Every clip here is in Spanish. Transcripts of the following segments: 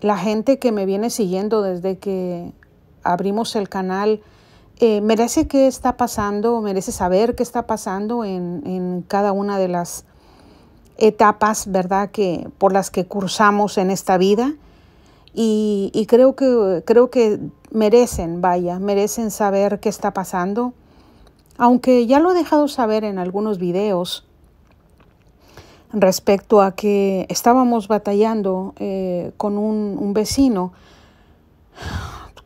la gente que me viene siguiendo desde que abrimos el canal eh, merece que está pasando, merece saber qué está pasando en, cada una de las etapas, ¿verdad?, que, por las que cursamos en esta vida. Y, creo, que, creo que merecen, vaya, merecen saber qué está pasando. Aunque ya lo he dejado saber en algunos videos, respecto a que estábamos batallando eh, con un, vecino.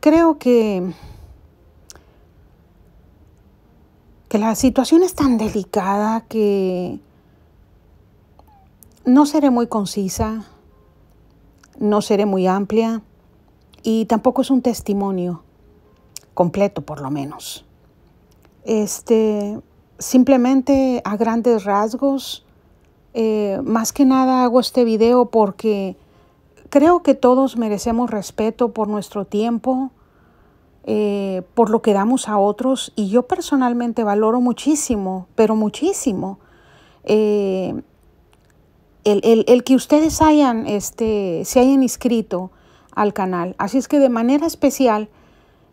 Creo que, que la situación es tan delicada que no seré muy concisa, no seré muy amplia y tampoco es un testimonio completo por lo menos. Este, simplemente a grandes rasgos eh, más que nada hago este video porque creo que todos merecemos respeto por nuestro tiempo, eh, por lo que damos a otros y yo personalmente valoro muchísimo, pero muchísimo, eh, el, que ustedes hayan, este, se hayan inscrito al canal. Así es que de manera especial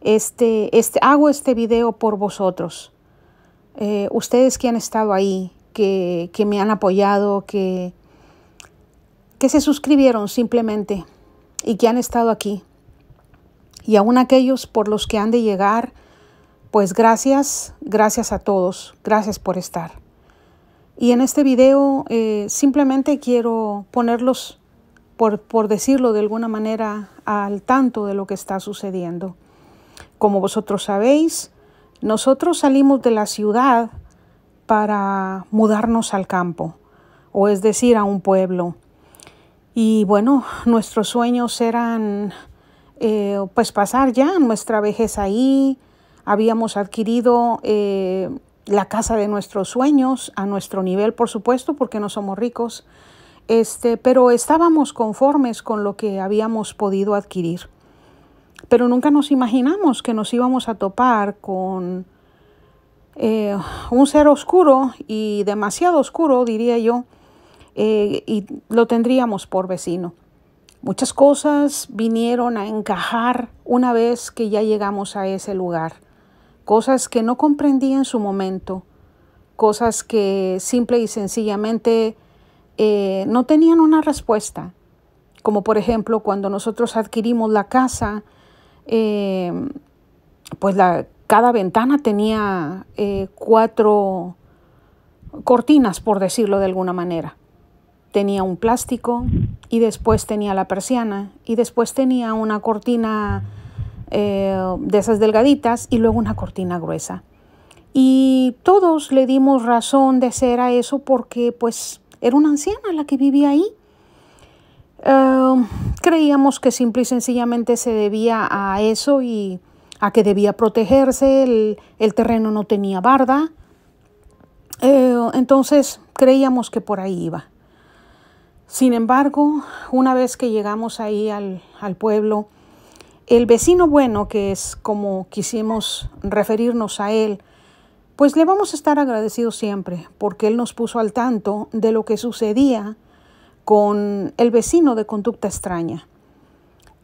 este, este, hago este video por vosotros, ustedes que han estado ahí, que, me han apoyado, que, que se suscribieron simplemente y que han estado aquí. Y aún aquellos por los que han de llegar, pues gracias, gracias a todos, gracias por estar. Y en este video eh, simplemente quiero ponerlos, por, por decirlo de alguna manera, al tanto de lo que está sucediendo. Como vosotros sabéis, nosotros salimos de la ciudad para mudarnos al campo, o es decir, a un pueblo. Y bueno, nuestros sueños eran eh, pues pasar ya nuestra vejez ahí. Habíamos adquirido eh, la casa de nuestros sueños a nuestro nivel, por supuesto, porque no somos ricos. Este, pero estábamos conformes con lo que habíamos podido adquirir. Pero nunca nos imaginamos que nos íbamos a topar con eh, un ser oscuro y demasiado oscuro, diría yo, eh, y lo tendríamos por vecino. Muchas cosas vinieron a encajar una vez que ya llegamos a ese lugar, cosas que no comprendí en su momento, cosas que simple y sencillamente eh, no tenían una respuesta, como por ejemplo cuando nosotros adquirimos la casa, pues la cada ventana tenía eh, cuatro cortinas, por decirlo de alguna manera. Tenía un plástico y después tenía la persiana y después tenía una cortina eh, de esas delgaditas y luego una cortina gruesa. Y todos le dimos razón de ser a eso porque pues era una anciana la que vivía ahí. Eh, creíamos que simple y sencillamente se debía a eso y a que debía protegerse, el, terreno no tenía barda. Eh, entonces creíamos que por ahí iba. Sin embargo, una vez que llegamos ahí al pueblo, el vecino bueno, que es como quisimos referirnos a él, pues le vamos a estar agradecidos siempre, porque él nos puso al tanto de lo que sucedía con el vecino de conducta extraña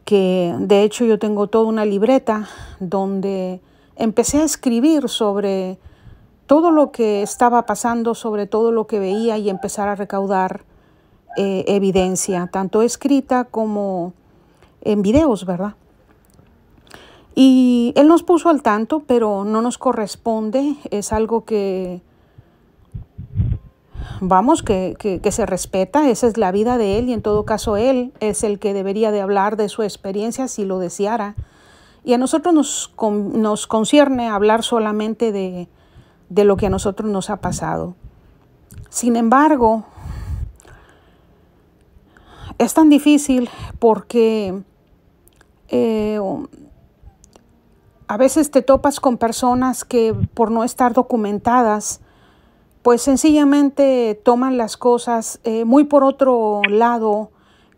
que de hecho yo tengo toda una libreta donde empecé a escribir sobre todo lo que estaba pasando, sobre todo lo que veía y empezar a recaudar eh, evidencia, tanto escrita como en videos, ¿verdad? Y él nos puso al tanto, pero no nos corresponde, es algo que vamos, que, se respeta, esa es la vida de él y en todo caso él es el que debería de hablar de su experiencia si lo deseara. Y a nosotros nos, concierne hablar solamente de, de lo que a nosotros nos ha pasado. Sin embargo, es tan difícil porque eh, a veces te topas con personas que por no estar documentadas, pues sencillamente toman las cosas eh, muy por otro lado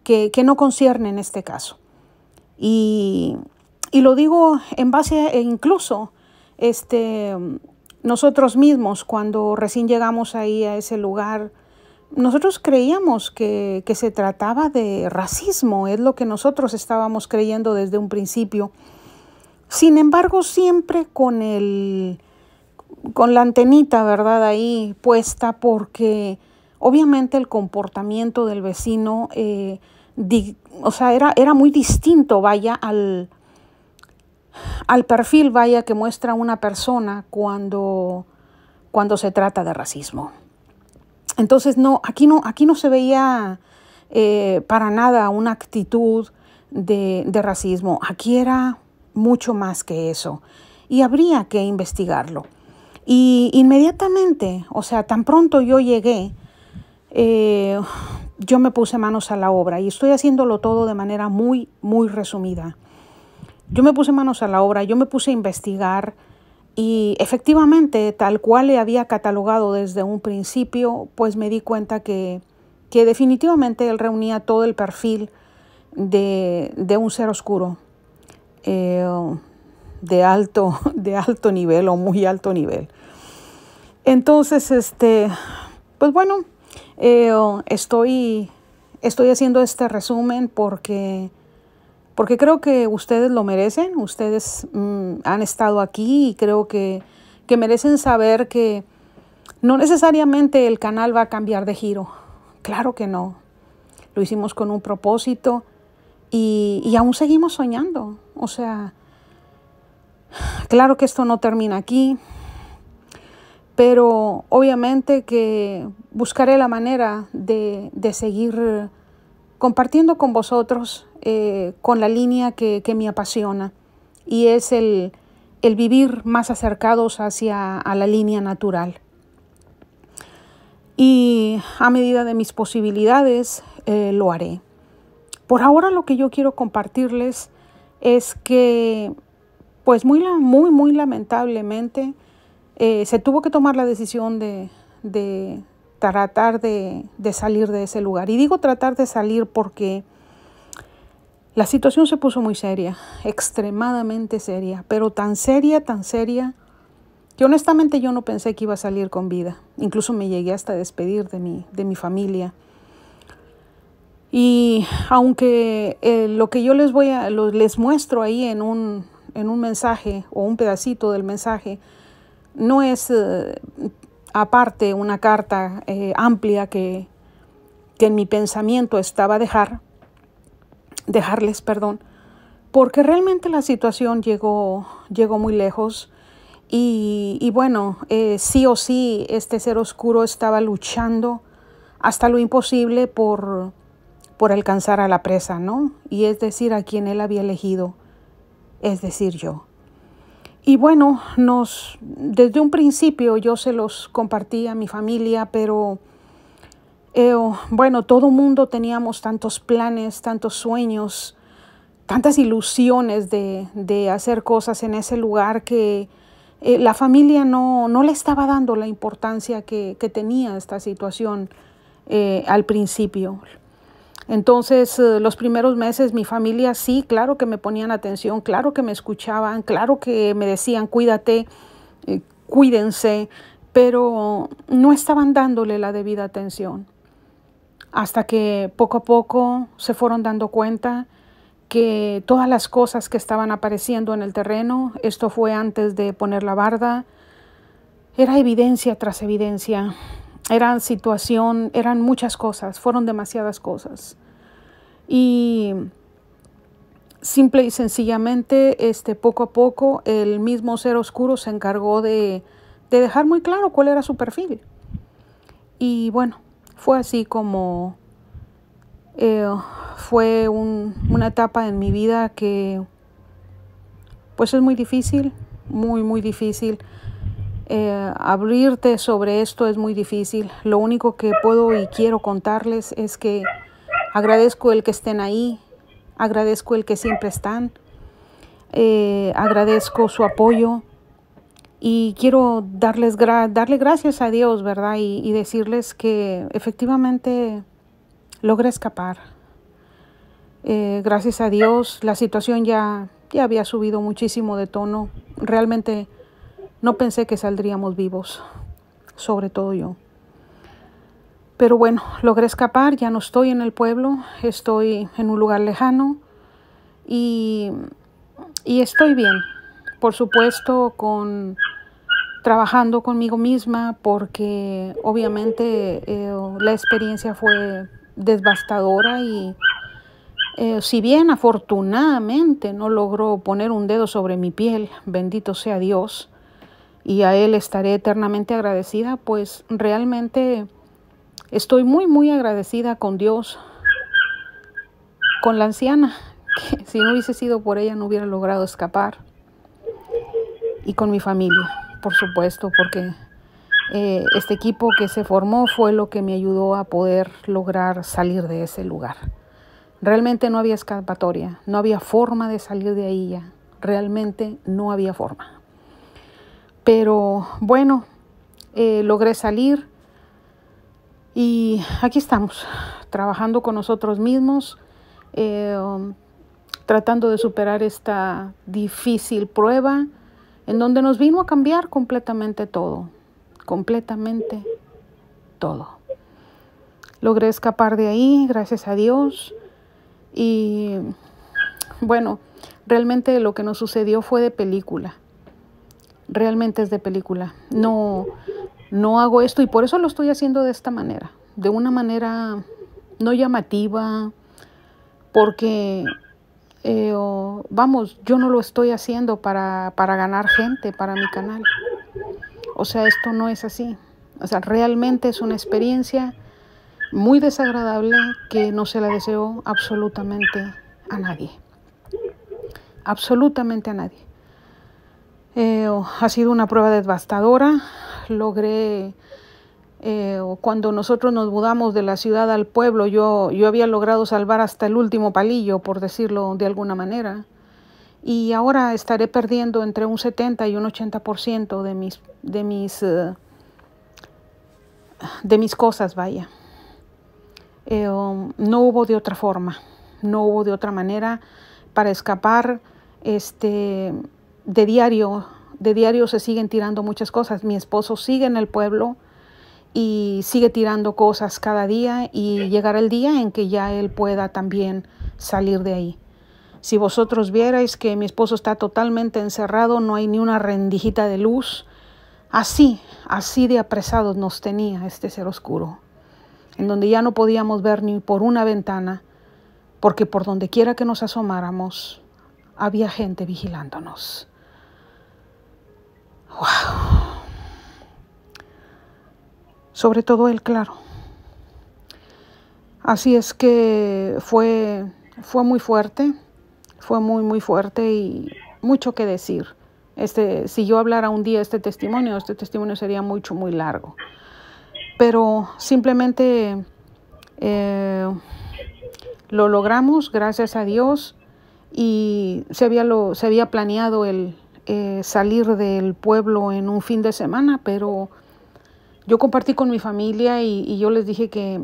que, no concierne en este caso. Y, lo digo en base e incluso este, nosotros mismos cuando recién llegamos ahí a ese lugar, nosotros creíamos que, se trataba de racismo, es lo que nosotros estábamos creyendo desde un principio. Sin embargo, siempre con el con la antenita, ¿verdad? Ahí puesta porque obviamente el comportamiento del vecino, eh, o sea, era, muy distinto, vaya, al, al perfil, vaya, que muestra una persona cuando, cuando se trata de racismo. Entonces, no, aquí no, aquí no se veía eh, para nada una actitud de, de racismo. Aquí era mucho más que eso y habría que investigarlo. Y inmediatamente, o sea, tan pronto yo llegué, eh, yo me puse manos a la obra y estoy haciéndolo todo de manera muy, muy resumida. Yo me puse manos a la obra, yo me puse a investigar y efectivamente, tal cual le había catalogado desde un principio, pues me di cuenta que, que definitivamente él reunía todo el perfil de, de un ser oscuro. Eh, de alto, de alto nivel o muy alto nivel. Entonces, este, pues bueno, eh, estoy, estoy haciendo este resumen porque, porque creo que ustedes lo merecen, ustedes mm, han estado aquí y creo que, que merecen saber que no necesariamente el canal va a cambiar de giro, claro que no, lo hicimos con un propósito y, y aún seguimos soñando, o sea, Claro que esto no termina aquí, pero obviamente que buscaré la manera de, seguir compartiendo con vosotros eh, con la línea que, me apasiona y es el, vivir más acercados hacia la línea natural. Y a medida de mis posibilidades eh, lo haré. Por ahora lo que yo quiero compartirles es que pues muy, muy, muy lamentablemente eh, se tuvo que tomar la decisión de, tratar de, salir de ese lugar. Y digo tratar de salir porque la situación se puso muy seria, extremadamente seria, pero tan seria, tan seria, que honestamente yo no pensé que iba a salir con vida. Incluso me llegué hasta a despedir de mi, de mi familia. Y aunque eh, lo que yo les voy a, les muestro ahí en un, en un mensaje o un pedacito del mensaje no es eh, aparte una carta eh, amplia que, en mi pensamiento estaba dejar, dejarles, perdón, porque realmente la situación llegó, llegó muy lejos y, bueno, eh, sí o sí este ser oscuro estaba luchando hasta lo imposible por, por alcanzar a la presa, ¿no? Y es decir, a quien él había elegido es decir, yo. Y bueno, nos, desde un principio yo se los compartía a mi familia, pero eh, bueno, todo mundo teníamos tantos planes, tantos sueños, tantas ilusiones de, de hacer cosas en ese lugar que eh, la familia no, no, le estaba dando la importancia que, que tenía esta situación eh, al principio. Entonces, eh, los primeros meses mi familia sí, claro que me ponían atención, claro que me escuchaban, claro que me decían, cuídate, eh, cuídense, pero no estaban dándole la debida atención. Hasta que poco a poco se fueron dando cuenta que todas las cosas que estaban apareciendo en el terreno, esto fue antes de poner la barda, era evidencia tras evidencia, eran situación, eran muchas cosas, fueron demasiadas cosas. Y simple y sencillamente, este, poco a poco, el mismo ser oscuro se encargó de, dejar muy claro cuál era su perfil. Y bueno, fue así como eh, fue una etapa en mi vida que pues es muy difícil, muy, muy difícil. Eh, abrirte sobre esto es muy difícil. Lo único que puedo y quiero contarles es que Agradezco el que estén ahí. Agradezco el que siempre están. Eh, agradezco su apoyo. Y quiero darles darle gracias a Dios, ¿verdad? Y, decirles que efectivamente logré escapar. Eh, gracias a Dios, la situación ya, ya había subido muchísimo de tono. Realmente no pensé que saldríamos vivos, sobre todo yo. Pero bueno, logré escapar, ya no estoy en el pueblo, estoy en un lugar lejano y, estoy bien. Por supuesto, con trabajando conmigo misma porque obviamente eh, la experiencia fue devastadora y eh, si bien afortunadamente no logró poner un dedo sobre mi piel, bendito sea Dios, y a Él estaré eternamente agradecida, pues realmente Estoy muy, muy agradecida con Dios, con la anciana, que si no hubiese sido por ella no hubiera logrado escapar, y con mi familia, por supuesto, porque eh, este equipo que se formó fue lo que me ayudó a poder lograr salir de ese lugar. Realmente no había escapatoria, no había forma de salir de ahí realmente no había forma. Pero bueno, eh, logré salir y aquí estamos, trabajando con nosotros mismos, eh, um, tratando de superar esta difícil prueba, en donde nos vino a cambiar completamente todo, completamente todo. Logré escapar de ahí, gracias a Dios. Y bueno, realmente lo que nos sucedió fue de película. Realmente es de película. No, no hago esto y por eso lo estoy haciendo de esta manera, de una manera no llamativa, porque, eh, vamos, yo no lo estoy haciendo para, para ganar gente para mi canal. O sea, esto no es así. O sea, realmente es una experiencia muy desagradable que no se la deseo absolutamente a nadie. Absolutamente a nadie. Eh, ha sido una prueba devastadora, logré, eh, cuando nosotros nos mudamos de la ciudad al pueblo, yo, yo había logrado salvar hasta el último palillo, por decirlo de alguna manera. Y ahora estaré perdiendo entre un 70 y un 80% de mis, de, mis, eh, de mis cosas, vaya. Eh, um, no hubo de otra forma, no hubo de otra manera para escapar este, de diario de diario se siguen tirando muchas cosas. Mi esposo sigue en el pueblo y sigue tirando cosas cada día y llegará el día en que ya él pueda también salir de ahí. Si vosotros vierais que mi esposo está totalmente encerrado, no hay ni una rendijita de luz. Así, así de apresados nos tenía este ser oscuro, en donde ya no podíamos ver ni por una ventana, porque por donde que nos asomáramos, había gente vigilándonos. Sobre todo él, claro. Así es que fue, fue muy fuerte, fue muy, muy fuerte y mucho que decir. Este, si yo hablara un día este testimonio, este testimonio sería mucho, muy largo. Pero simplemente eh, lo logramos, gracias a Dios, y se había, lo, se había planeado el, eh, salir del pueblo en un fin de semana, pero yo compartí con mi familia y, yo les dije que,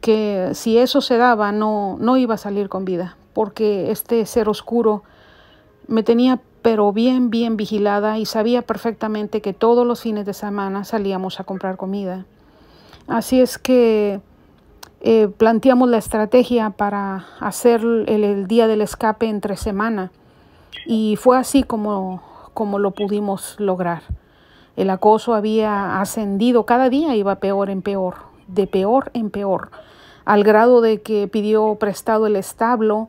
que si eso se daba no, no iba a salir con vida, porque este ser oscuro me tenía pero bien, bien vigilada y sabía perfectamente que todos los fines de semana salíamos a comprar comida. Así es que eh, planteamos la estrategia para hacer el día del escape entre semana. Y fue así como, como lo pudimos lograr. El acoso había ascendido, cada día iba peor en peor, de peor en peor, al grado de que pidió prestado el establo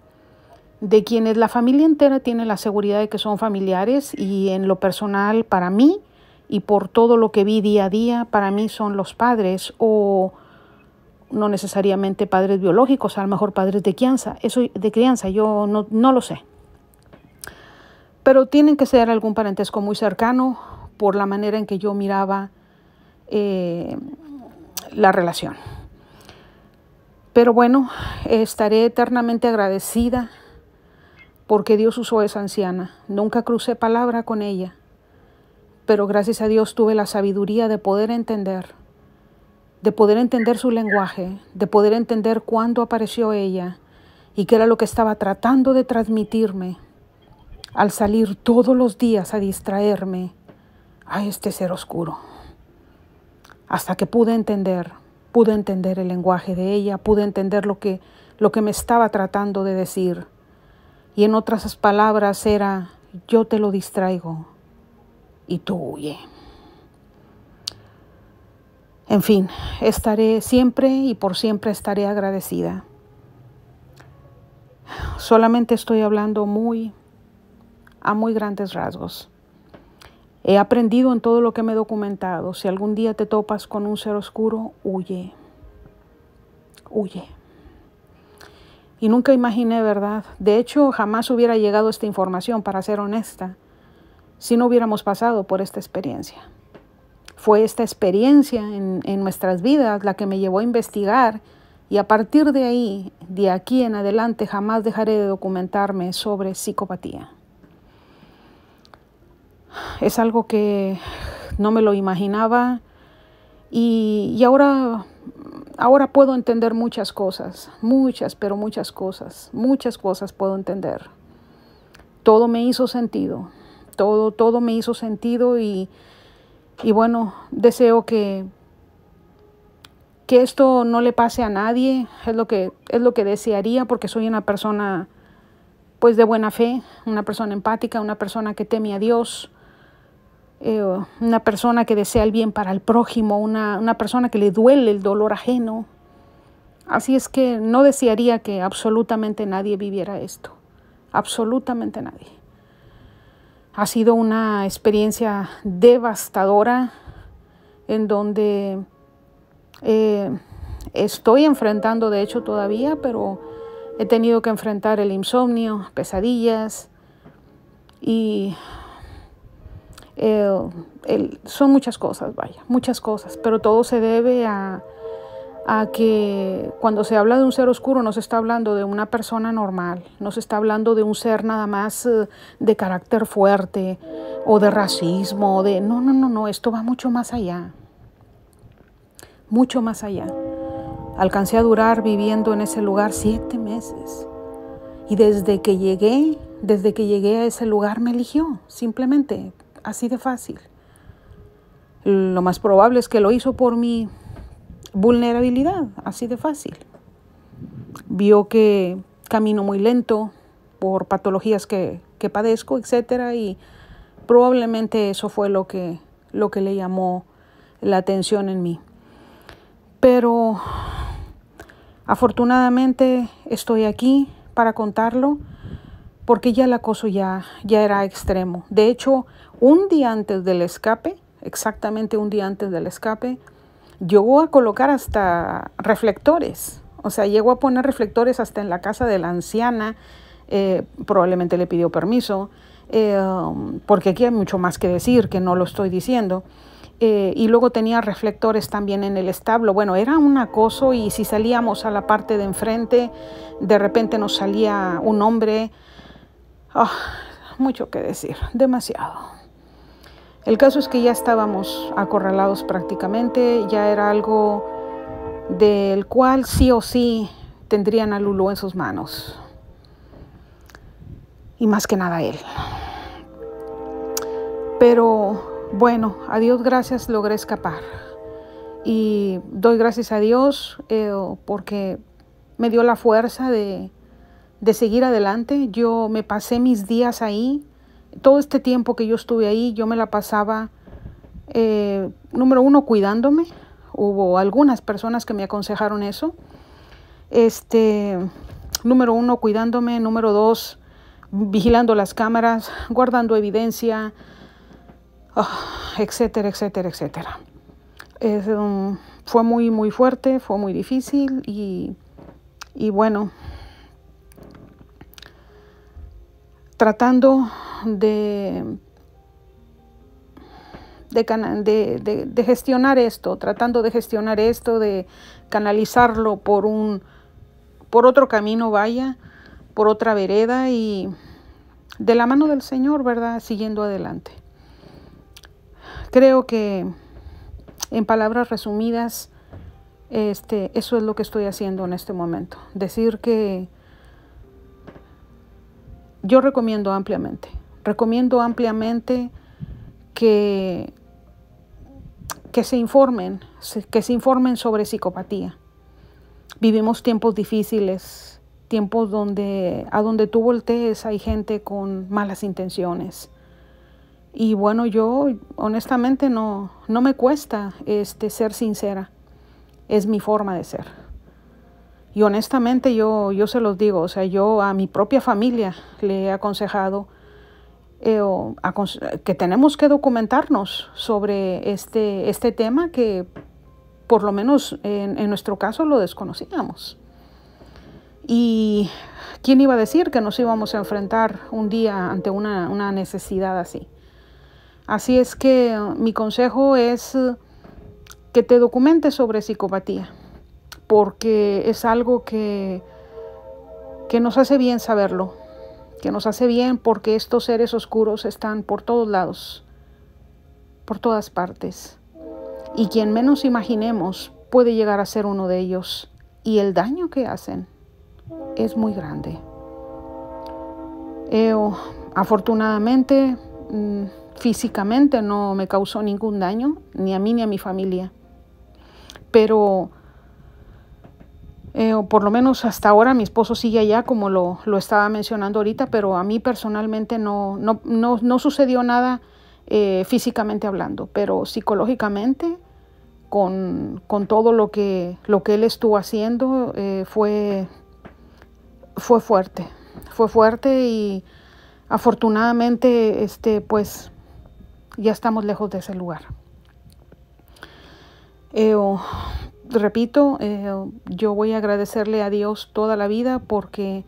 de quienes la familia entera tiene la seguridad de que son familiares y en lo personal para mí y por todo lo que vi día a día, para mí son los padres o no necesariamente padres biológicos, a lo mejor padres de crianza, eso de crianza, yo no, no lo sé, pero tienen que ser algún parentesco muy cercano por la manera en que yo miraba eh, la relación. Pero bueno, estaré eternamente agradecida porque Dios usó a esa anciana. Nunca crucé palabra con ella, pero gracias a Dios tuve la sabiduría de poder entender, de poder entender su lenguaje, de poder entender cuándo apareció ella y qué era lo que estaba tratando de transmitirme al salir todos los días a distraerme a este ser oscuro. Hasta que pude entender, pude entender el lenguaje de ella, pude entender lo que, lo que me estaba tratando de decir. Y en otras palabras era, yo te lo distraigo y tú huye. En fin, estaré siempre y por siempre estaré agradecida. Solamente estoy hablando muy, a muy grandes rasgos. He aprendido en todo lo que me he documentado. Si algún día te topas con un ser oscuro, huye. Huye. Y nunca imaginé, ¿verdad? De hecho, jamás hubiera llegado esta información, para ser honesta, si no hubiéramos pasado por esta experiencia. Fue esta experiencia en, en nuestras vidas la que me llevó a investigar y a partir de ahí, de aquí en adelante, jamás dejaré de documentarme sobre psicopatía. Es algo que no me lo imaginaba y, ahora, ahora puedo entender muchas cosas, muchas, pero muchas cosas, muchas cosas puedo entender. Todo me hizo sentido, todo, todo me hizo sentido y, y bueno, deseo que, que esto no le pase a nadie, es lo que, es lo que desearía porque soy una persona pues de buena fe, una persona empática, una persona que teme a Dios eh, una persona que desea el bien para el prójimo, una, persona que le duele el dolor ajeno. Así es que no desearía que absolutamente nadie viviera esto, absolutamente nadie. Ha sido una experiencia devastadora en donde eh, estoy enfrentando, de hecho todavía, pero he tenido que enfrentar el insomnio, pesadillas y eh, son muchas cosas, vaya, muchas cosas, pero todo se debe a, que cuando se habla de un ser oscuro no se está hablando de una persona normal, no se está hablando de un ser nada más eh, de carácter fuerte o de racismo, de... No, no, no, no, esto va mucho más allá, mucho más allá. Alcancé a durar viviendo en ese lugar siete meses y desde que llegué, desde que llegué a ese lugar me eligió, simplemente Así de fácil. Lo más probable es que lo hizo por mi vulnerabilidad, así de fácil. Vio que camino muy lento por patologías que, que padezco, etcétera, y probablemente eso fue lo que, lo que le llamó la atención en mí. Pero afortunadamente estoy aquí para contarlo porque ya el acoso ya, ya era extremo. De hecho, un día antes del escape, exactamente un día antes del escape, llegó a colocar hasta reflectores. O sea, llegó a poner reflectores hasta en la casa de la anciana. Eh, probablemente le pidió permiso, eh, um, porque aquí hay mucho más que decir, que no lo estoy diciendo. Eh, y luego tenía reflectores también en el establo. Bueno, era un acoso y si salíamos a la parte de enfrente, de repente nos salía un hombre. Ah, mucho que decir, demasiado. El caso es que ya estábamos acorralados prácticamente, ya era algo del cual sí o sí tendrían a Lulu en sus manos. Y más que nada él. Pero bueno, a Dios gracias logré escapar. Y doy gracias a Dios eh, porque me dio la fuerza de, de seguir adelante. Yo me pasé mis días ahí todo este tiempo que yo estuve ahí, yo me la pasaba, eh, número uno, cuidándome. Hubo algunas personas que me aconsejaron eso. Este, número uno, cuidándome. Número dos, vigilando las cámaras, guardando evidencia, ah, etcétera, etcétera, etcétera. fue muy, muy fuerte, fue muy difícil y, y bueno, tratando de, de, gestionar esto, tratando de gestionar esto, de canalizarlo por un por otro camino vaya, por otra vereda y de la mano del Señor, ¿verdad? Siguiendo adelante. Creo que en palabras resumidas, este, eso es lo que estoy haciendo en este momento. Decir que yo recomiendo ampliamente Recomiendo ampliamente que, que se informen, que se informen sobre psicopatía. Vivimos tiempos difíciles, tiempos donde a donde tú voltees hay gente con malas intenciones. Y bueno, yo honestamente no, no me cuesta este, ser sincera. Es mi forma de ser. Y honestamente yo, yo se los digo, o sea, yo a mi propia familia le he aconsejado eh, que tenemos que documentarnos sobre este, este tema que por lo menos en, nuestro caso lo desconocíamos. ¿Y quién iba a decir que nos íbamos a enfrentar un día ante una, una necesidad así? Así es que mi consejo es eh, que te documentes sobre psicopatía, porque es algo que, que nos hace bien saberlo, que nos hace bien porque estos seres oscuros están por todos lados, por todas partes. Y quien menos imaginemos puede llegar a ser uno de ellos. Y el daño que hacen es muy grande. afortunadamente, mm, físicamente no me causó ningún daño, ni a mí ni a mi familia. Pero eh, por lo menos hasta ahora mi esposo sigue allá, como lo, estaba mencionando ahorita, pero a mí personalmente no, no, sucedió nada eh, físicamente hablando, pero psicológicamente, con, todo lo que, lo que él estuvo haciendo, eh, fue, fue fuerte, fue fuerte y afortunadamente, este, pues, ya estamos lejos de ese lugar repito, eh, yo voy a agradecerle a Dios toda la vida porque,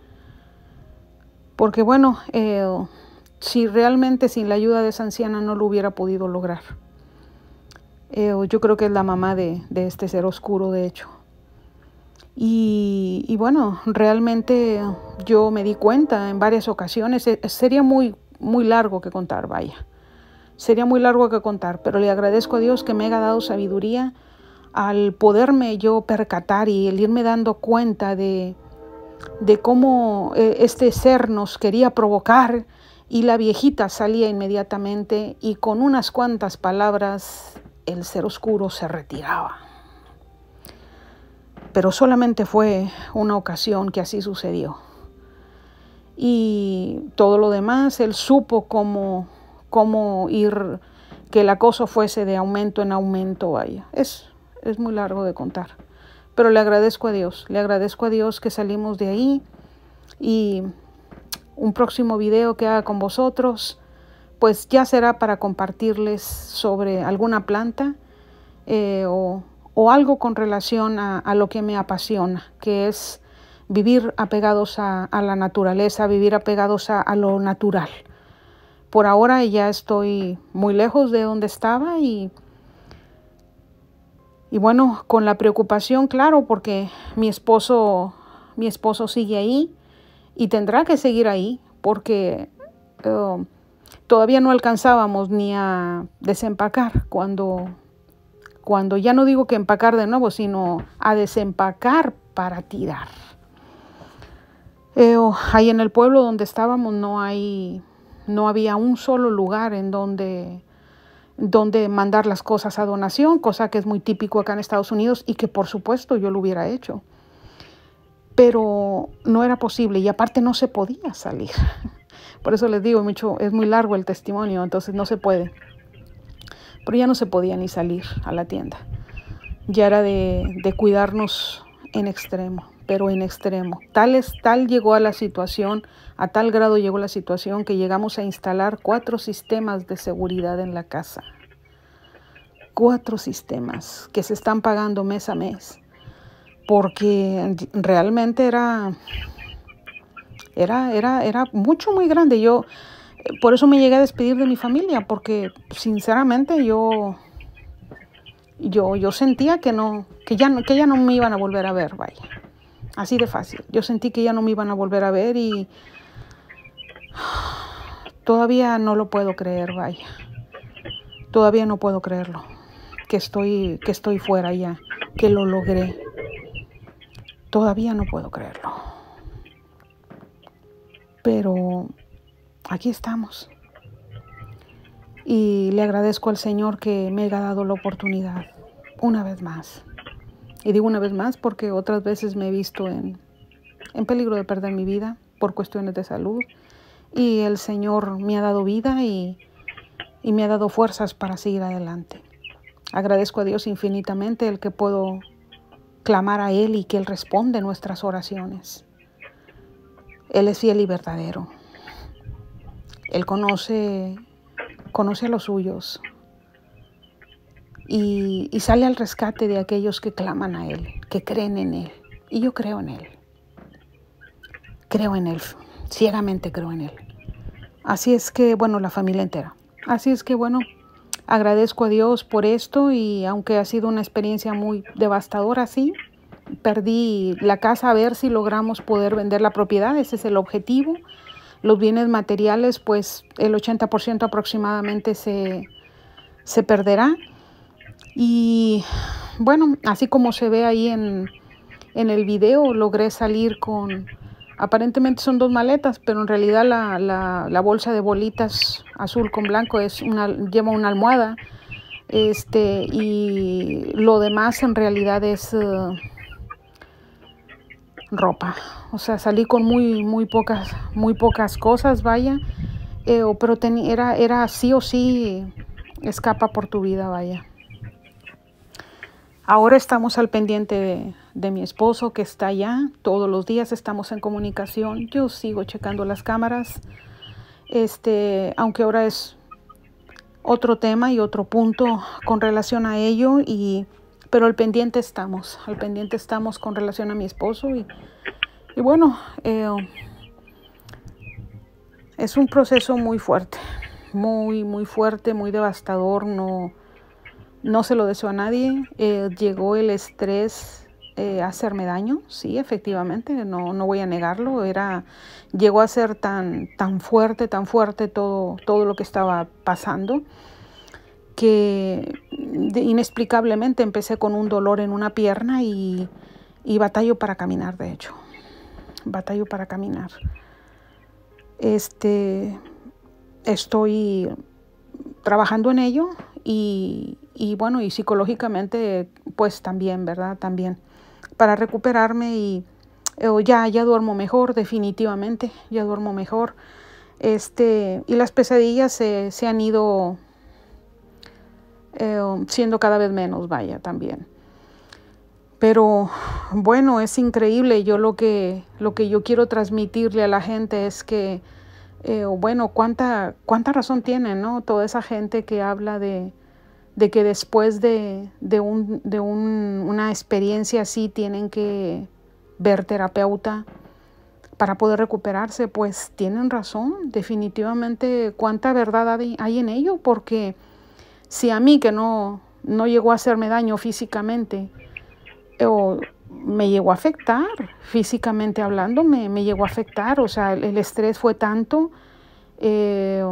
porque bueno, eh, si realmente sin la ayuda de esa anciana no lo hubiera podido lograr. Eh, yo creo que es la mamá de, este ser oscuro, de hecho. Y, y, bueno, realmente yo me di cuenta en varias ocasiones, sería muy, muy largo que contar, vaya. Sería muy largo que contar, pero le agradezco a Dios que me haya dado sabiduría al poderme yo percatar y el irme dando cuenta de, cómo eh, este ser nos quería provocar y la viejita salía inmediatamente y con unas cuantas palabras el ser oscuro se retiraba. Pero solamente fue una ocasión que así sucedió. Y todo lo demás, él supo cómo, cómo ir, que el acoso fuese de aumento en aumento, vaya. Es es muy largo de contar. Pero le agradezco a Dios, le agradezco a Dios que salimos de ahí y un próximo video que haga con vosotros, pues ya será para compartirles sobre alguna planta eh, o, algo con relación a, lo que me apasiona, que es vivir apegados a, la naturaleza, vivir apegados a, a lo natural por ahora ya estoy muy lejos de donde estaba y y bueno, con la preocupación, claro, porque mi esposo, mi esposo sigue ahí y tendrá que seguir ahí porque eh, todavía no alcanzábamos ni a desempacar cuando, cuando ya no digo que empacar de nuevo, sino a desempacar para tirar. Eh, oh, ahí en el pueblo donde estábamos no hay, no había un solo lugar en donde donde mandar las cosas a donación, cosa que es muy típico acá en Estados Unidos y que por supuesto yo lo hubiera hecho. Pero no era posible y aparte no se podía salir. Por eso les digo, mucho, es muy largo el testimonio, entonces no se puede. Pero ya no se podía ni salir a la tienda. Ya era de, de cuidarnos en extremo, pero en extremo. Tal, es, tal llegó a la situación a tal grado llegó la situación que llegamos a instalar cuatro sistemas de seguridad en la casa. Cuatro sistemas que se están pagando mes a mes. Porque realmente era, era, era, era mucho, muy grande. Yo, por eso me llegué a despedir de mi familia, porque sinceramente yo, yo, yo sentía que no, que ya no, que ya no me iban a volver a ver, vaya. Así de fácil. Yo sentí que ya no me iban a volver a ver y, Todavía no lo puedo creer, vaya. Todavía no puedo creerlo. Que estoy, que estoy fuera ya, que lo logré. Todavía no puedo creerlo. Pero aquí estamos. Y le agradezco al Señor que me haya dado la oportunidad una vez más. Y digo una vez más porque otras veces me he visto en, en peligro de perder mi vida por cuestiones de salud y el Señor me ha dado vida y, me ha dado fuerzas para seguir adelante. Agradezco a Dios infinitamente el que puedo clamar a Él y que Él responde nuestras oraciones. Él es fiel y verdadero. Él conoce, conoce a los suyos y, sale al rescate de aquellos que claman a Él, que creen en Él. Y yo creo en Él. Creo en Él, ciegamente creo en Él. Así es que, bueno, la familia entera. Así es que, bueno, agradezco a Dios por esto y aunque ha sido una experiencia muy devastadora, sí, perdí la casa a ver si logramos poder vender la propiedad, ese es el objetivo. Los bienes materiales, pues el 80% aproximadamente se, perderá. Y bueno, así como se ve ahí en, en el video, logré salir con Aparentemente son dos maletas, pero en realidad la, la, bolsa de bolitas azul con blanco es una, lleva una almohada. Este, y lo demás en realidad es eh, ropa. O sea, salí con muy, muy, pocas, muy pocas cosas, vaya. Eh, pero era, era sí o sí escapa por tu vida, vaya. Ahora estamos al pendiente de, mi esposo que está allá. Todos los días estamos en comunicación. Yo sigo checando las cámaras. Este, aunque ahora es otro tema y otro punto con relación a ello. Y, pero al pendiente estamos. Al pendiente estamos con relación a mi esposo. Y, y bueno, eh, es un proceso muy fuerte. Muy, muy fuerte, muy devastador. No no se lo deseo a nadie. Eh, llegó el estrés eh, a hacerme daño, sí, efectivamente, no, voy a negarlo. Era, llegó a ser tan, tan fuerte, tan fuerte todo, todo lo que estaba pasando, que inexplicablemente empecé con un dolor en una pierna y, y batallo para caminar, de hecho. Batallo para caminar. Este, estoy trabajando en ello y, y bueno, y psicológicamente pues también, ¿verdad? También para recuperarme y eh, oh, ya, ya duermo mejor, definitivamente, ya duermo mejor. Este, y las pesadillas se, han ido eh, oh, siendo cada vez menos, vaya, también. Pero bueno, es increíble. Yo lo que, lo que yo quiero transmitirle a la gente es que, eh, oh, bueno, cuánta, cuánta razón tiene, ¿no? Toda esa gente que habla de, de que después de, un, de una experiencia así tienen que ver terapeuta para poder recuperarse, pues tienen razón, definitivamente cuánta verdad hay en ello, porque si a mí que no, no llegó a hacerme daño físicamente, o me llegó a afectar, físicamente hablando, me, llegó a afectar, o sea, el, estrés fue tanto, eh,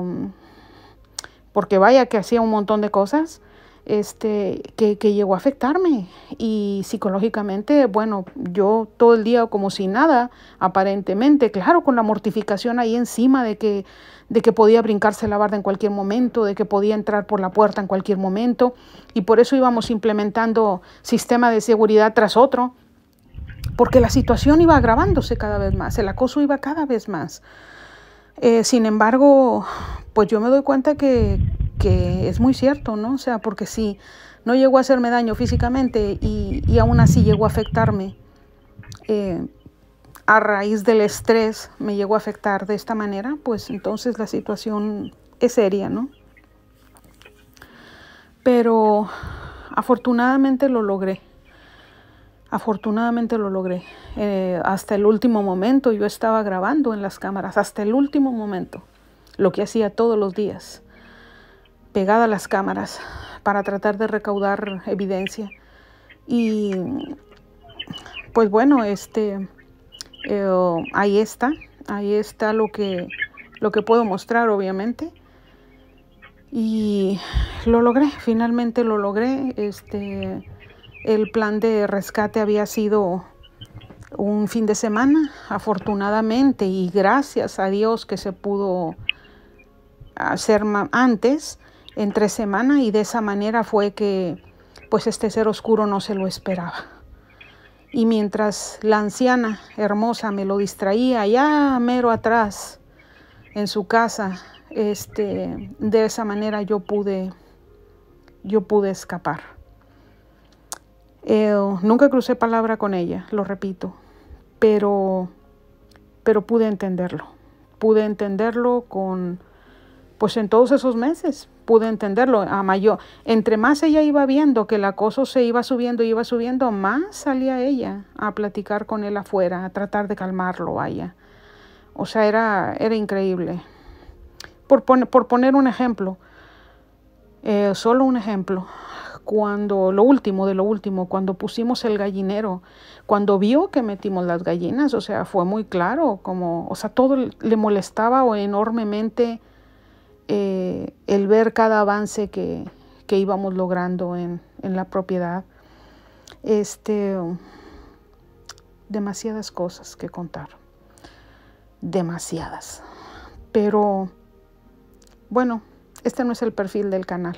porque vaya que hacía un montón de cosas, este, que, llegó a afectarme. Y psicológicamente, bueno, yo todo el día como si nada, aparentemente, claro, con la mortificación ahí encima de que, de que podía brincarse la barda en cualquier momento, de que podía entrar por la puerta en cualquier momento. Y por eso íbamos implementando sistema de seguridad tras otro, porque la situación iba agravándose cada vez más, el acoso iba cada vez más. Eh, sin embargo, pues yo me doy cuenta que, que es muy cierto, ¿no? O sea, porque si no llegó a hacerme daño físicamente y, aún así llegó a afectarme, eh, a raíz del estrés me llegó a afectar de esta manera, pues entonces la situación es seria, ¿no? Pero afortunadamente lo logré. Afortunadamente lo logré. Eh, hasta el último momento yo estaba grabando en las cámaras, hasta el último momento, lo que hacía todos los días pegada a las cámaras para tratar de recaudar evidencia. Y pues bueno, este, eh, ahí está, ahí está lo que, lo que puedo mostrar obviamente. Y lo logré, finalmente lo logré. Este, el plan de rescate había sido un fin de semana, afortunadamente, y gracias a Dios que se pudo hacer antes entre semana y de esa manera fue que pues este ser oscuro no se lo esperaba. Y mientras la anciana hermosa me lo distraía ya mero atrás en su casa, este, de esa manera yo pude, yo pude escapar. Eh, nunca crucé palabra con ella, lo repito, pero, pero pude entenderlo. Pude entenderlo con, pues en todos esos meses, pude entenderlo a mayor. Entre más ella iba viendo que el acoso se iba subiendo, y iba subiendo, más salía ella a platicar con él afuera, a tratar de calmarlo, allá O sea, era, era increíble. Por, por poner un ejemplo, eh, solo un ejemplo, cuando, lo último de lo último, cuando pusimos el gallinero, cuando vio que metimos las gallinas, o sea, fue muy claro, como, o sea, todo le molestaba o enormemente eh, el ver cada avance que, íbamos logrando en, en, la propiedad. Este, demasiadas cosas que contar, demasiadas. Pero bueno, este no es el perfil del canal.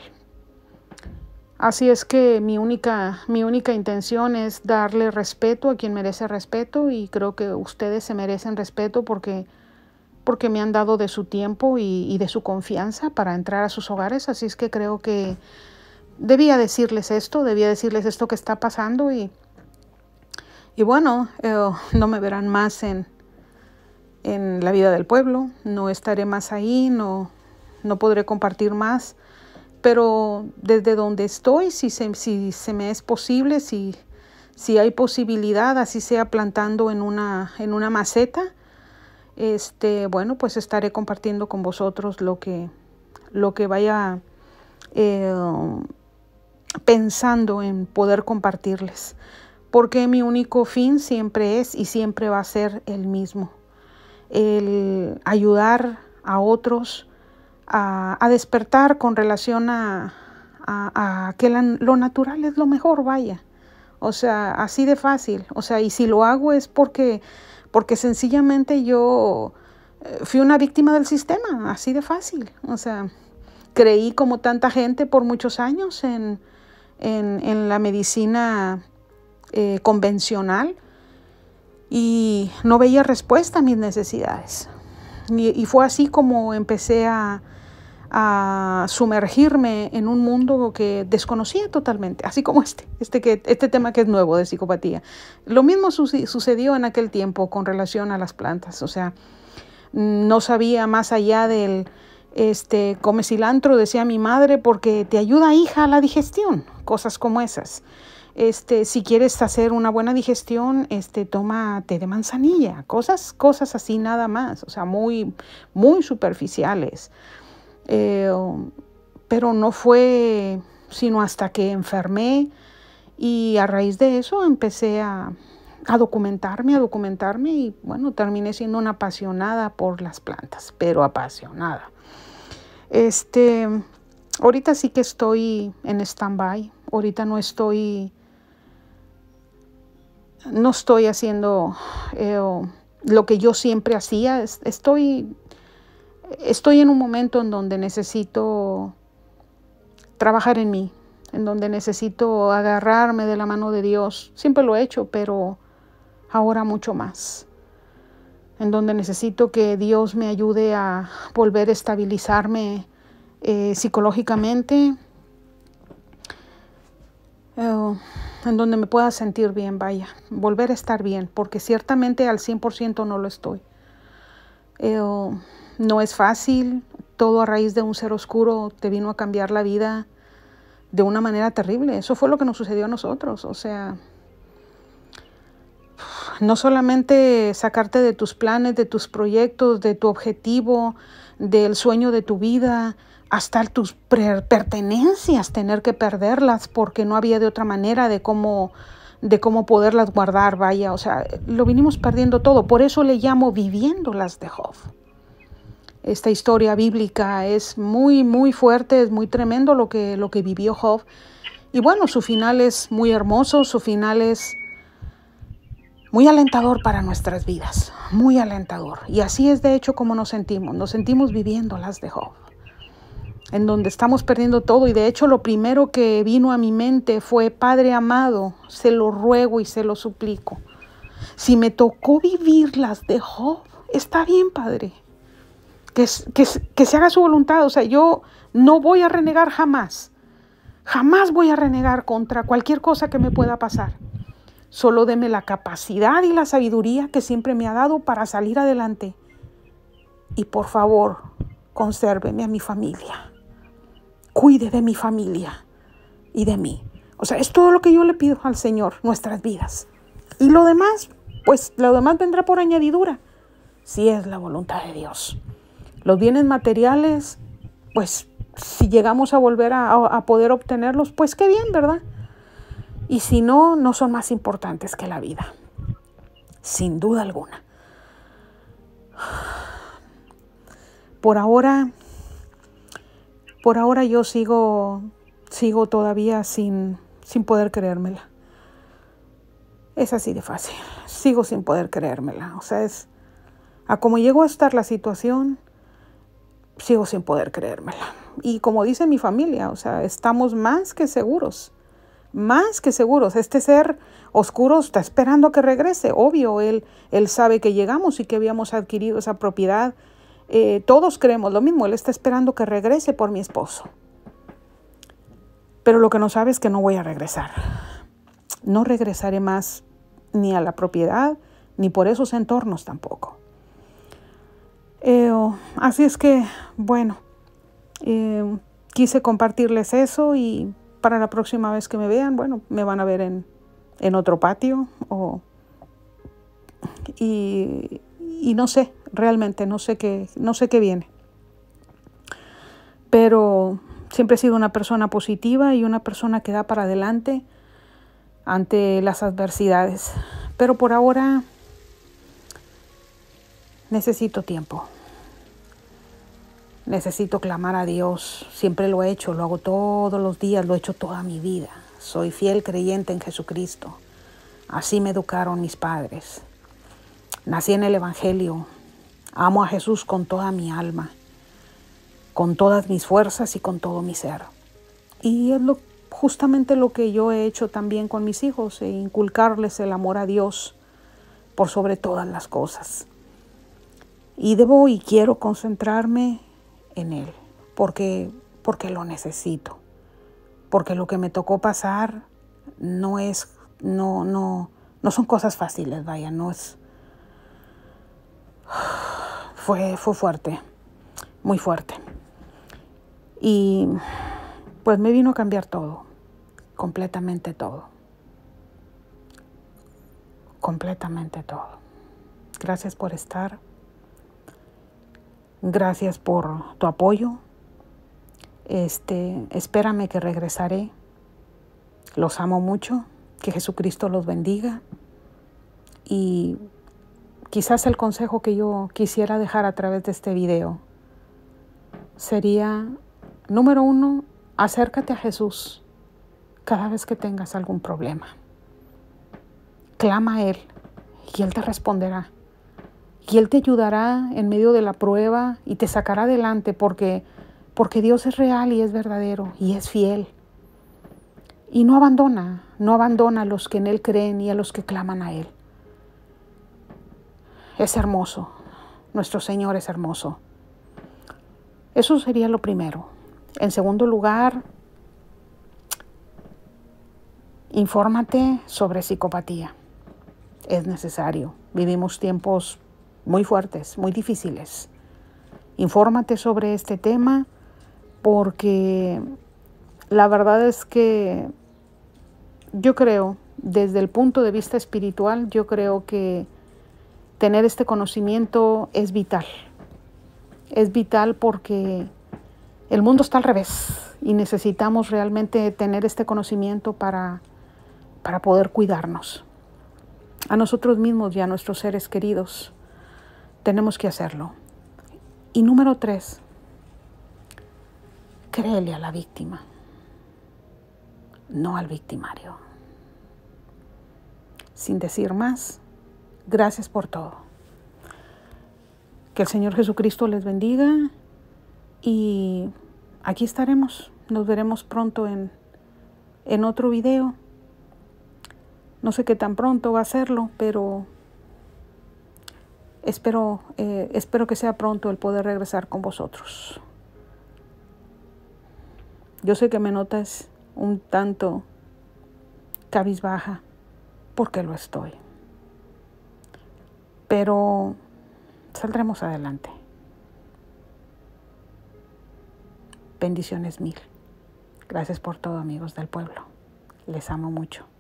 Así es que mi única, mi única intención es darle respeto a quien merece respeto y creo que ustedes se merecen respeto porque porque me han dado de su tiempo y, de su confianza para entrar a sus hogares, así es que creo que debía decirles esto, debía decirles esto que está pasando y, y bueno, eh, no me verán más en, la vida del pueblo, no estaré más ahí, no, no podré compartir más, pero desde donde estoy, si se, si se me es posible, si, si hay posibilidad, así sea plantando en una, en una maceta, este, bueno, pues estaré compartiendo con vosotros lo que, lo que vaya eh, pensando en poder compartirles, porque mi único fin siempre es y siempre va a ser el mismo, el ayudar a otros a, despertar con relación a, que lo natural es lo mejor, vaya. O sea, así de fácil. O sea, y si lo hago es porque porque sencillamente yo eh, fui una víctima del sistema, así de fácil. O sea, creí como tanta gente por muchos años en, la medicina eh, convencional y no veía respuesta a mis necesidades. y fue así como empecé a, a sumergirme en un mundo que desconocía totalmente, así como este, este, que, este tema que es nuevo de psicopatía. Lo mismo sucedió en aquel tiempo con relación a las plantas, o sea, no sabía más allá del, este, come cilantro, decía mi madre, porque te ayuda, hija, a la digestión, cosas como esas. Este, si quieres hacer una buena digestión, este, toma té de manzanilla, cosas, cosas así nada más, o sea, muy, muy superficiales. Eh, pero no fue sino hasta que enfermé y a raíz de eso empecé a, documentarme, a documentarme y bueno, terminé siendo una apasionada por las plantas, pero apasionada. Este, ahorita sí que estoy en stand-by, ahorita no estoy, no estoy haciendo eh, lo que yo siempre hacía, estoy estoy en un momento en donde necesito trabajar en mí, en donde necesito agarrarme de la mano de Dios. Siempre lo he hecho, pero ahora mucho más. En donde necesito que Dios me ayude a volver a estabilizarme eh, psicológicamente. Eh, en donde me pueda sentir bien, vaya, volver a estar bien, porque ciertamente al 100% no lo estoy. Eh, no es fácil, todo a raíz de un ser oscuro te vino a cambiar la vida de una manera terrible. Eso fue lo que nos sucedió a nosotros, o sea, no solamente sacarte de tus planes, de tus proyectos, de tu objetivo, del sueño de tu vida, hasta tus pertenencias, tener que perderlas porque no había de otra manera de cómo de cómo poderlas guardar, vaya, o sea, lo vinimos perdiendo todo, por eso le llamo viviendo las de Job esta historia bíblica. Es muy, muy fuerte, es muy tremendo lo que, lo que vivió Job. Y bueno, su final es muy hermoso, su final es muy alentador para nuestras vidas, muy alentador. Y así es de hecho como nos sentimos, nos sentimos viviendo las de Job, en donde estamos perdiendo todo. Y de hecho lo primero que vino a mi mente fue, Padre amado, se lo ruego y se lo suplico. Si me tocó vivir las de Job, está bien, Padre que, se haga su voluntad. O sea, yo no voy a renegar jamás. Jamás voy a renegar contra cualquier cosa que me pueda pasar. Solo deme la capacidad y la sabiduría que siempre me ha dado para salir adelante. Y por favor, consérveme a mi familia. Cuide de mi familia y de mí. O sea, es todo lo que yo le pido al Señor, nuestras vidas. Y lo demás, pues lo demás vendrá por añadidura, si es la voluntad de Dios. Los bienes materiales, pues si llegamos a volver a, poder obtenerlos, pues qué bien, ¿verdad? Y si no, no son más importantes que la vida, sin duda alguna. Por ahora, por ahora yo sigo, sigo todavía sin, sin poder creérmela. Es así de fácil, sigo sin poder creérmela. O sea, es a como llegó a estar la situación, sigo sin poder creérmela. Y como dice mi familia, o sea, estamos más que seguros, más que seguros. Este ser oscuro está esperando que regrese. Obvio, él, él sabe que llegamos y que habíamos adquirido esa propiedad. Eh, todos creemos lo mismo, él está esperando que regrese por mi esposo. Pero lo que no sabe es que no voy a regresar. No regresaré más ni a la propiedad, ni por esos entornos tampoco. Eh, oh, así es que, bueno, eh, quise compartirles eso y para la próxima vez que me vean, bueno, me van a ver en, en otro patio o... Y, y, no sé, realmente no sé qué, no sé qué viene. Pero siempre he sido una persona positiva y una persona que da para adelante ante las adversidades. Pero por ahora necesito tiempo. Necesito clamar a Dios. Siempre lo he hecho, lo hago todos los días, lo he hecho toda mi vida. Soy fiel creyente en Jesucristo. Así me educaron mis padres. Nací en el Evangelio. Amo a Jesús con toda mi alma, con todas mis fuerzas y con todo mi ser. Y es lo, justamente lo que yo he hecho también con mis hijos, e inculcarles el amor a Dios por sobre todas las cosas. Y debo y quiero concentrarme en Él, porque, porque lo necesito, porque lo que me tocó pasar no es, no, no, no son cosas fáciles, vaya, no es... Fue, fue fuerte, muy fuerte. Y pues me vino a cambiar todo, completamente todo. Completamente todo. Gracias por estar. Gracias por tu apoyo. Este, espérame que regresaré. Los amo mucho. Que Jesucristo los bendiga. Y quizás el consejo que yo quisiera dejar a través de este video sería, número uno, acércate a Jesús cada vez que tengas algún problema. Clama a Él y Él te responderá. Y Él te ayudará en medio de la prueba y te sacará adelante porque, porque Dios es real y es verdadero y es fiel. Y no abandona, no abandona a los que en Él creen y a los que claman a Él. Es hermoso, nuestro Señor es hermoso. Eso sería lo primero. En segundo lugar, infórmate sobre psicopatía. Es necesario. Vivimos tiempos muy fuertes, muy difíciles. Infórmate sobre este tema porque la verdad es que yo creo, desde el punto de vista espiritual, yo creo que tener este conocimiento es vital. Es vital porque el mundo está al revés y necesitamos realmente tener este conocimiento para, para poder cuidarnos a nosotros mismos y a nuestros seres queridos tenemos que hacerlo. Y número tres, créele a la víctima, no al victimario. Sin decir más, gracias por todo. Que el Señor Jesucristo les bendiga y aquí estaremos. Nos veremos pronto en, otro video. No sé qué tan pronto va a serlo, pero Espero, eh, espero que sea pronto el poder regresar con vosotros. Yo sé que me notas un tanto cabizbaja, porque lo estoy. Pero saldremos adelante. Bendiciones mil. Gracias por todo, amigos del pueblo. Les amo mucho.